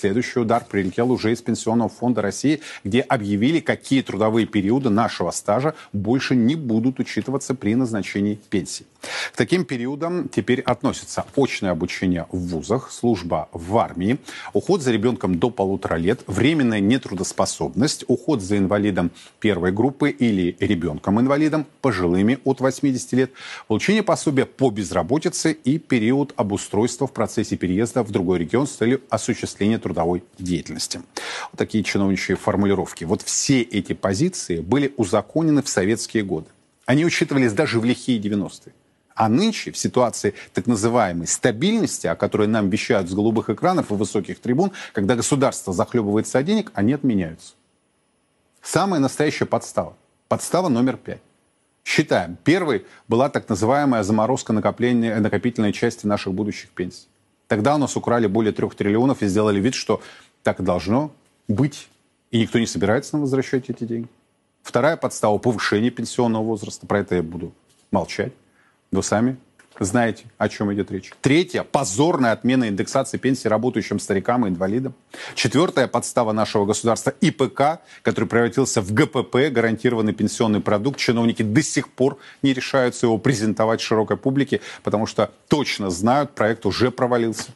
следующий удар прилетел уже из Пенсионного фонда России, где объявили, какие трудовые периоды нашего стажа больше не будут учитываться при назначении пенсии. К таким периодам теперь относятся очное обучение в вузах, служба в армии, уход за ребенком до полутора лет, временная нетрудоспособность, уход за инвалидом первой группы или ребенком-инвалидом, пожилыми от 80 лет, получение пособия по безработице и период обустройства в процессе переезда в другой регион с целью осуществления трудовой деятельности. Вот такие чиновничьи формулировки. Вот все эти позиции были узаконены в советские годы. Они учитывались даже в лихие 90-е. А нынче в ситуации так называемой стабильности, о которой нам вещают с голубых экранов и высоких трибун, когда государство захлебывается от денег, они отменяются. Самая настоящая подстава. Подстава номер пять. Считаем. Первой была так называемая заморозка накопления, накопительной части наших будущих пенсий. Тогда у нас украли более трех триллионов и сделали вид, что так и должно быть. И никто не собирается нам возвращать эти деньги. Вторая подстава – повышение пенсионного возраста. Про это я буду молчать. Вы сами знаете, о чем идет речь. Третье – позорная отмена индексации пенсии работающим старикам и инвалидам. Четвертое – подстава нашего государства ИПК, который превратился в ГПП, гарантированный пенсионный продукт. Чиновники до сих пор не решаются его презентовать широкой публике, потому что точно знают, проект уже провалился.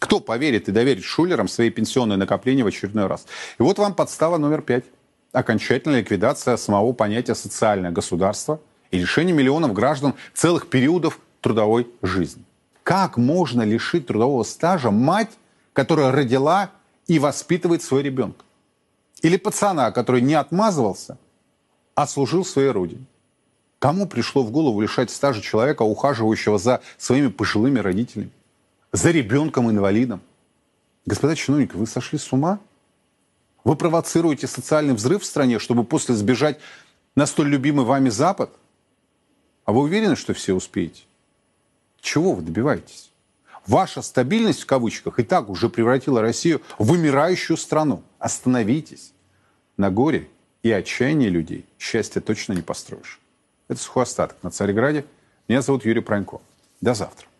Кто поверит и доверит Шулерам свои пенсионные накопления в очередной раз? И вот вам подстава номер пять. Окончательная ликвидация самого понятия социальное государство – и лишение миллионов граждан целых периодов трудовой жизни. Как можно лишить трудового стажа мать, которая родила и воспитывает своего ребенка? Или пацана, который не отмазывался, а служил своей родине? Кому пришло в голову лишать стажа человека, ухаживающего за своими пожилыми родителями, за ребенком-инвалидом? Господа чиновники, вы сошли с ума? Вы провоцируете социальный взрыв в стране, чтобы после сбежать на столь любимый вами Запад? А вы уверены, что все успеете? Чего вы добиваетесь? Ваша стабильность в кавычках и так уже превратила Россию в вымирающую страну. Остановитесь. На горе и отчаянии людей Счастья точно не построишь. Это сухой остаток на Царьграде. Меня зовут Юрий Пронько. До завтра.